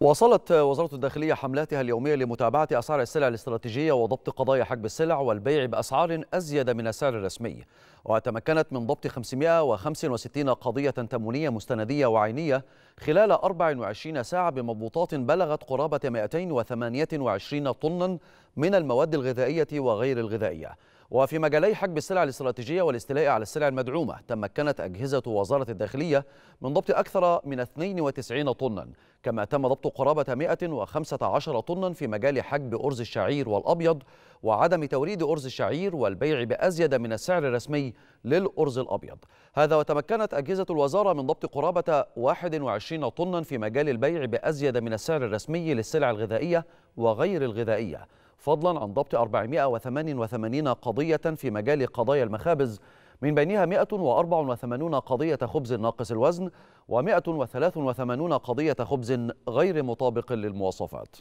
واصلت وزارة الداخلية حملاتها اليومية لمتابعة أسعار السلع الاستراتيجية وضبط قضايا حجب السلع والبيع بأسعار أزيد من السعر الرسمي وتمكنت من ضبط 565 قضية تمونيه مستندية وعينية خلال 24 ساعة بمضبوطات بلغت قرابة 228 طنا من المواد الغذائية وغير الغذائية وفي مجالي حجب السلع الاستراتيجية والاستيلاء على السلع المدعومة تمكنت أجهزة وزارة الداخلية من ضبط أكثر من 92 طنا كما تم ضبط قرابة 115 طنا في مجال حجب أرز الشعير والأبيض وعدم توريد أرز الشعير والبيع بأزيد من السعر الرسمي للأرز الأبيض هذا وتمكنت أجهزة الوزارة من ضبط قرابة 21 طنا في مجال البيع بأزيد من السعر الرسمي للسلع الغذائية وغير الغذائية فضلا عن ضبط 488 قضية في مجال قضايا المخابز من بينها 184 قضية خبز ناقص الوزن و183 قضية خبز غير مطابق للمواصفات